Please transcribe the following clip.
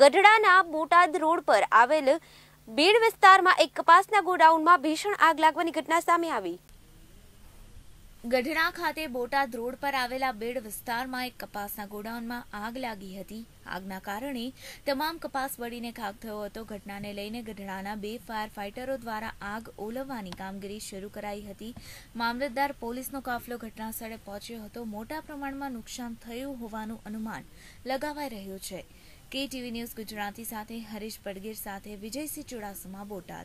ગઢડાના Botad road પર આવેલ બીડ વિસ્તારમાં એક કપાસના ગોડાઉનમાં ભીષણ આગ લાગવાની ઘટના સામે આવી ગઢડા ખાતે બોટાદ રોડ પર આવેલા બેડ વિસ્તારમાં એક કપાસના ગોડાઉનમાં આગ લાગી હતી આગના કારણે તમામ કપાસ વળીને ખાક થયો હતો ઘટનાને લઈને ગઢડાના બે ફાયર ફાઇટરો દ્વારા આગ ઓલવવાની કામગીરી શરૂ કરાઈ હતી મામલતદાર પોલીસનો કાફલો ઘટના સ્થળે પહોંચ્યો હતો મોટા પ્રમાણમાં નુકસાન થયું હોવાનું અનુમાન લગાવાઈ રહ્યું છે કેટીવી ન્યૂઝ ગુજરાતી સાથે હરીશ પડગીર સાથે વિજયસિંહ ચુડાસમા બોટાદ